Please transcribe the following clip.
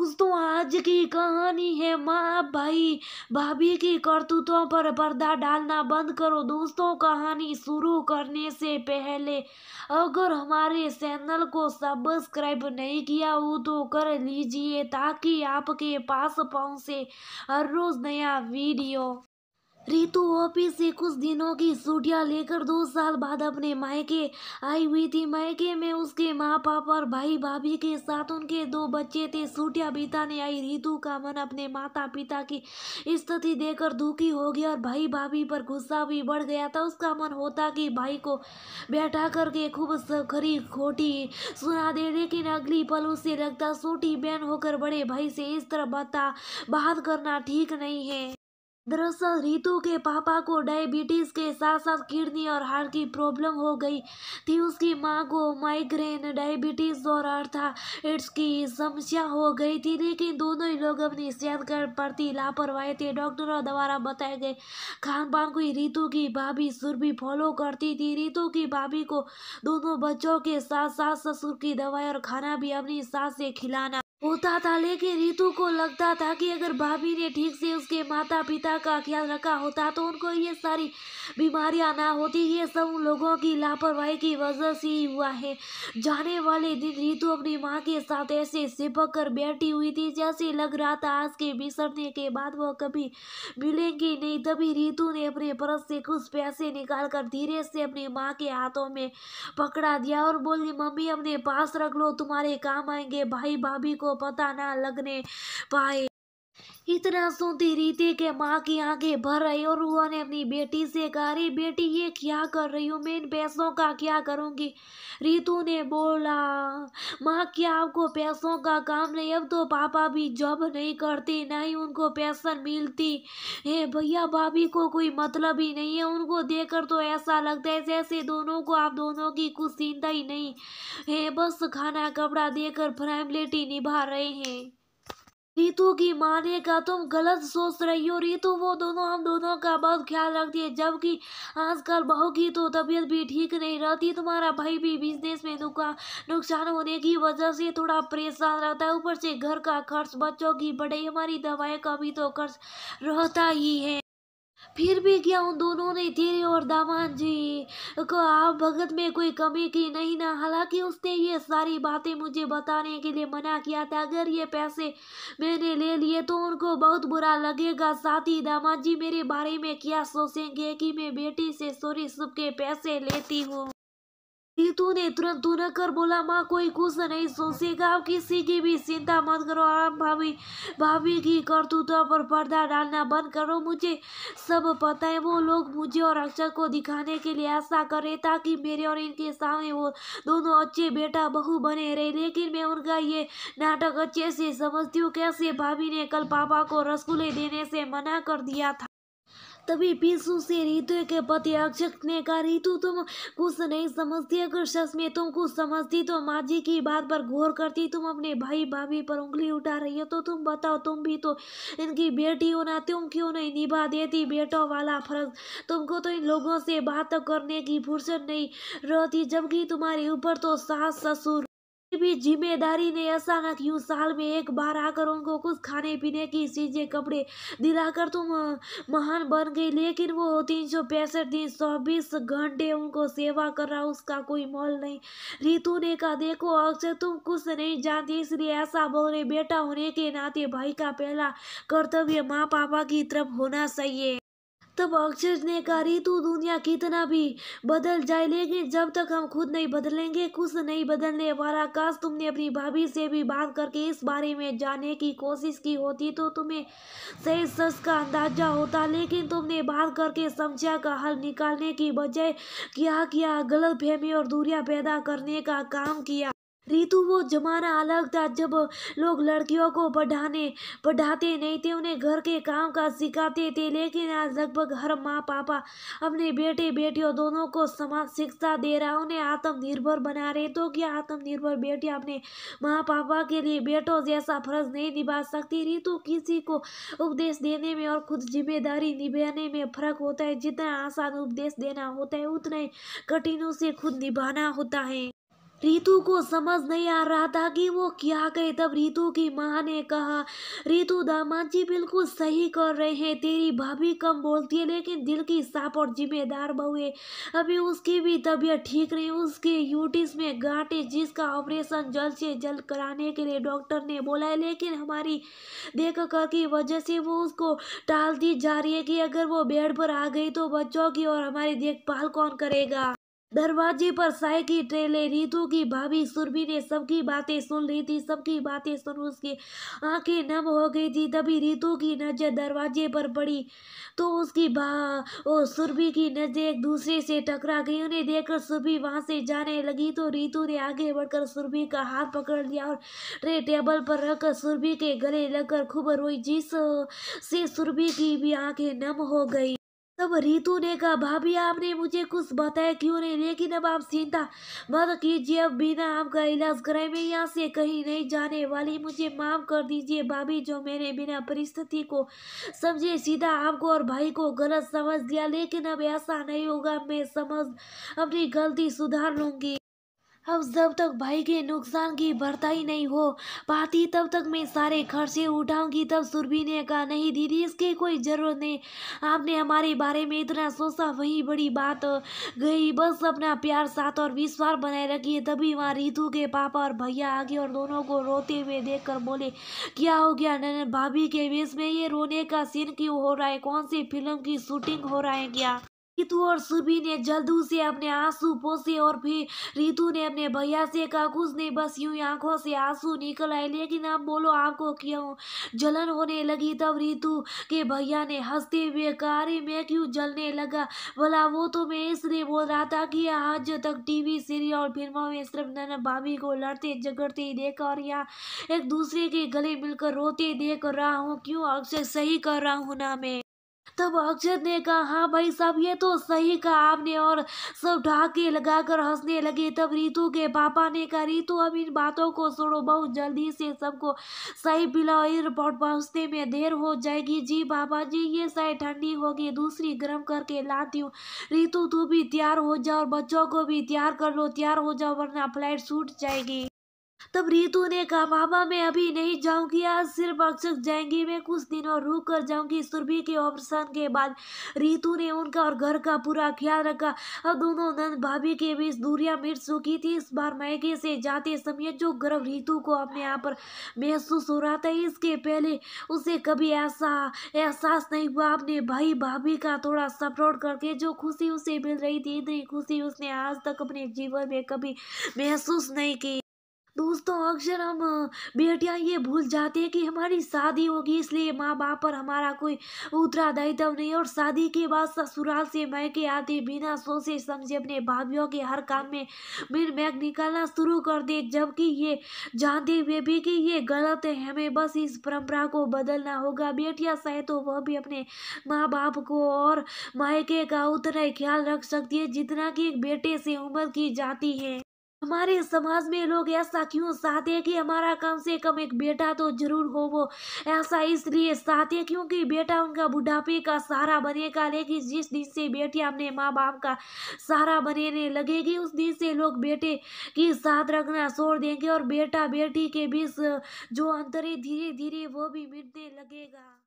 दोस्तों आज की कहानी है माँ भाई भाभी की करतूतों पर पर्दा डालना बंद करो दोस्तों कहानी शुरू करने से पहले अगर हमारे चैनल को सब्सक्राइब नहीं किया हो तो कर लीजिए ताकि आपके पास पहुँचे हर रोज़ नया वीडियो रितु ऑफिस से कुछ दिनों की सूटियाँ लेकर दो साल बाद अपने मायके आई हुई थी मायके में उसके माँ पापा और भाई भाभी के साथ उनके दो बच्चे थे छुट्टियां बिताने आई रितु का मन अपने माता पिता की स्थिति देखकर दुखी हो गया और भाई भाभी पर गुस्सा भी बढ़ गया था उसका मन होता कि भाई को बैठा करके खूब खरी खोटी सुना दे लेकिन अगली पल उसे लगता छोटी बहन होकर बड़े भाई से इस तरह बता बात करना ठीक नहीं है दरअसल रितु के पापा को डायबिटीज़ के साथ साथ किडनी और हार्ट की प्रॉब्लम हो गई थी उसकी माँ को माइग्रेन डायबिटीज़ और अर्था एड्स की समस्या हो गई थी लेकिन दोनों ही लोग अपनी सेहत के प्रति लापरवाही थे डॉक्टरों द्वारा बताए गए खान पान को रितु की भाभी भी फॉलो करती थी रितु की भाभी को दोनों बच्चों के साथ साथ ससुर की दवाई और खाना भी अपनी सास से खिलाना होता था लेकिन रितु को लगता था कि अगर भाभी ने ठीक से उसके माता पिता का ख्याल रखा होता तो उनको ये सारी बीमारियां ना होती ये सब उन लोगों की लापरवाही की वजह से ही हुआ है जाने वाले दिन रितु अपनी माँ के साथ ऐसे सिपक कर बैठी हुई थी जैसे लग रहा था आज के बिसरने के बाद वो कभी मिलेंगी नहीं तभी रितु ने अपने परस से कुछ पैसे निकाल कर धीरे से अपनी माँ के हाथों में पकड़ा दिया और बोली मम्मी अपने पास रख लो तुम्हारे काम आएंगे भाई भाभी को पता ना लगने पाए इतना सुनती रीति के माँ की आंखें भर रही और वह ने अपनी बेटी से कहा रे बेटी ये क्या कर रही हूँ मैं इन पैसों का क्या करूँगी रितु ने बोला माँ क्या आपको पैसों का काम नहीं अब तो पापा भी जॉब नहीं करते ना ही उनको पैसन मिलती है भैया भाभी को कोई मतलब ही नहीं है उनको देखकर तो ऐसा लगता है जैसे दोनों को आप दोनों की कुछ चिंता ही नहीं है बस खाना कपड़ा देकर फैमिलिटी निभा रहे हैं रीतु की माने का तुम गलत सोच रही हो रीतु वो दोनों हम दोनों का बहुत ख्याल रखती है जबकि आजकल बहू की तो तबीयत भी ठीक नहीं रहती तुम्हारा भाई भी बिजनेस में नुकसान होने की वजह से थोड़ा परेशान रहता है ऊपर से घर का खर्च बच्चों की पढ़ाई हमारी दवाएं का भी तो खर्च रहता ही है फिर भी क्या उन दोनों ने तेरे और दामान जी को आप भगत में कोई कमी की नहीं ना हालांकि उसने ये सारी बातें मुझे बताने के लिए मना किया था अगर ये पैसे मैंने ले लिए तो उनको बहुत बुरा लगेगा साथ ही दामाद जी मेरे बारे में क्या सोचेंगे कि मैं बेटी से सोरी सुख के पैसे लेती हूँ नीतू ने तुरंत धुना कर बोला माँ कोई कुछ नहीं सोचेगा गाँव किसी की भी चिंता मत करो आराम भाभी भाभी की करतूतों पर पर्दा डालना बंद करो मुझे सब पता है वो लोग मुझे और अक्षर को दिखाने के लिए ऐसा करे ताकि मेरे और इनके सामने वो दोनों अच्छे बेटा बहू बने रहे लेकिन मैं उनका ये नाटक अच्छे से समझती हूँ कैसे भाभी ने कल पापा को रसगुल्ले देने से मना कर दिया था तभी पीसू से रितु के पति अक्षत ने कहा रितु तुम कुछ नहीं समझती अगर शस में तुम कुछ समझती तो माँ जी की बात पर गौर करती तुम अपने भाई भाभी पर उंगली उठा रही हो तो तुम बताओ तुम भी तो इनकी बेटी हो ना तुम क्यों नहीं निभा देती बेटों वाला फर्ज तुमको तो इन लोगों से बात करने की फुर्सत नहीं रहती जबकि तुम्हारे ऊपर तो सास ससुर भी जिम्मेदारी ने ऐसा अचानक यूँ साल में एक बार आकर उनको कुछ खाने पीने की चीज़ें कपड़े दिलाकर तुम तो महान बन गई लेकिन वो तीन सौ पैंसठ दिन चौबीस घंटे उनको सेवा कर रहा उसका कोई मोल नहीं रितु ने कहा देखो अक्सर तुम कुछ नहीं जानती इसलिए ऐसा बोल रहे बेटा होने के नाते भाई का पहला कर्तव्य माँ पापा की तरफ होना चाहिए तब अक्षर ने कहा रितु दुनिया कितना भी बदल जाए लेकिन जब तक हम खुद नहीं बदलेंगे कुछ नहीं बदलने वाला काश तुमने अपनी भाभी से भी बात करके इस बारे में जाने की कोशिश की होती तो तुम्हें सही सच का अंदाजा होता लेकिन तुमने बात करके समस्या का हल निकालने की बजाय क्या किया गलत फहमी और दूरियाँ पैदा करने का काम किया ऋतु वो जमाना अलग था जब लोग लड़कियों को पढ़ाने पढ़ाते नहीं थे उन्हें घर के काम काज सिखाते थे लेकिन आज लगभग हर माँ पापा अपने बेटे बेटियों दोनों को समान शिक्षा दे रहा उन्हें आत्मनिर्भर बना रहे तो क्या आत्मनिर्भर बेटियाँ अपने माँ पापा के लिए बेटों जैसा फर्ज नहीं निभा सकती ऋतु किसी को उपदेश देने में और खुद जिम्मेदारी निभाने में फर्क होता है जितना आसान उपदेश देना होता है उतना ही कठिनों से खुद निभाना होता है रितु को समझ नहीं आ रहा था कि वो क्या कहे तब रितु की माँ ने कहा रितु दामाद जी बिल्कुल सही कर रहे हैं तेरी भाभी कम बोलती है लेकिन दिल की साफ और जिम्मेदार बहु है अभी उसकी भी तबीयत ठीक नहीं उसके यूटिस में गांठ है जिसका ऑपरेशन जल्द से जल्द कराने के लिए डॉक्टर ने बोला है लेकिन हमारी देख कर की वजह से वो उसको टालती जा रही है कि अगर वो बेड पर आ गई तो बच्चों की और हमारी देखभाल कौन करेगा दरवाजे पर साय की ट्रेले रीतू की भाभी सुरभि ने सबकी बातें सुन ली थी सबकी बातें सुन उसकी आंखें नम हो गई थी तभी रीतू की नज़र दरवाजे पर पड़ी तो उसकी भा सुरभि की नज़र एक दूसरे से टकरा गई उन्हें देखकर सुरभि वहाँ से जाने लगी तो रीतू ने आगे बढ़कर सुरभि का हाथ पकड़ लिया और ट्रे टेबल पर रखकर सुरभि के गले लगकर खूब रोई जिस से सुरभि की भी आँखें नम हो गई तब रितु ने कहा भाभी आपने मुझे कुछ बताया क्यों नहीं लेकिन अब आप चिंता मत कीजिए अब बिना आपका इलाज कराए मैं यहाँ से कहीं नहीं जाने वाली मुझे माफ कर दीजिए भाभी जो मैंने बिना परिस्थिति को समझे सीधा आपको और भाई को गलत समझ दिया लेकिन अब ऐसा नहीं होगा मैं समझ अपनी गलती सुधार लूँगी अब जब तक भाई के नुकसान की भरताई नहीं हो पाती तब तक मैं सारे खर्चे उठाऊंगी तब सुरभि ने कहा नहीं दीदी इसकी कोई ज़रूरत नहीं आपने हमारे बारे में इतना सोचा वही बड़ी बात गई बस अपना प्यार साथ और विश्वास बनाए रखिए तभी वहाँ रितु के पापा और भैया आगे और दोनों को रोते हुए देख कर बोले क्या हो गया नन भाभी के वेश में ये रोने का सीन क्यों हो रहा है कौन सी फिल्म की शूटिंग हो रहा है क्या रितु और सुबी ने जल्दू से अपने आंसू पोसे और फिर रितु ने अपने भैया से कहा कुछ नहीं बस यूं आंखों से आंसू निकल आए लेकिन आप बोलो आपको क्यों जलन होने लगी तब रितु के भैया ने हंसते हुए कहा मैं क्यों जलने लगा बोला वो तो मैं इसलिए बोल रहा था कि आज तक टीवी सीरियल और फिल्मों में सिर्फ नन भाभी को लड़ते झगड़ते ही देखा और यहाँ एक दूसरे के गले मिलकर रोते देख रहा हूँ क्यों अक्सर सही कर रहा हूँ ना मैं तब अक्षत ने कहा हाँ भाई साहब ये तो सही कहा आपने और सब ढाके लगाकर हंसने लगे तब रितु के पापा ने कहा रितु अब इन बातों को सुनो बहुत जल्दी से सबको सही पिलाओ एयरपोर्ट पहुँचने में देर हो जाएगी जी बाबा जी ये शायद ठंडी होगी दूसरी गर्म करके लाती हूँ रितु तू भी तैयार हो जाओ और बच्चों को भी तैयार कर लो तैयार हो जाओ वरना फ्लाइट छूट जाएगी तब रितु ने कहा मामा मैं अभी नहीं जाऊंगी आज सिर्फ अक्षक जाएंगी मैं कुछ दिन और रुक कर जाऊंगी सुरभि के ऑपरेशन के बाद रितु ने उनका और घर का पूरा ख्याल रखा अब दोनों नंद भाभी के बीच दूरियां मिट चुकी थी इस बार मायके से जाते समय जो गर्व रितु को अपने आप पर महसूस हो रहा था इसके पहले उसे कभी ऐसा एहसास नहीं हुआ अपने भाई भाभी का थोड़ा सपोर्ट करके जो खुशी उसे मिल रही थी इतनी खुशी उसने आज तक अपने जीवन में कभी महसूस नहीं की दोस्तों अक्सर हम बेटियां ये भूल जाते हैं कि हमारी शादी होगी इसलिए माँ बाप पर हमारा कोई उत्तरादायित्व नहीं और शादी के बाद ससुराल से मैके आते बिना सोचे समझे अपने भाभीियों के हर काम में मिन मैक निकालना शुरू कर दे जबकि ये जानते हुए भी कि ये गलत है हमें बस इस परंपरा को बदलना होगा बेटियाँ चाहे तो वह भी अपने माँ बाप को और मायके का उतना ख्याल रख सकती है जितना कि एक बेटे से उम्र की जाती है हमारे समाज में लोग ऐसा क्यों चाहते हैं कि हमारा कम से कम एक बेटा तो जरूर हो वो ऐसा इसलिए चाहते हैं क्योंकि बेटा उनका बुढ़ापे का सहारा बनेगा लेकिन जिस दिन से बेटी अपने माँ बाप का सहारा बनेने लगेगी उस दिन से लोग बेटे की साथ रखना छोड़ देंगे और बेटा बेटी के बीच जो अंतरे धीरे धीरे वो भी मिटने लगेगा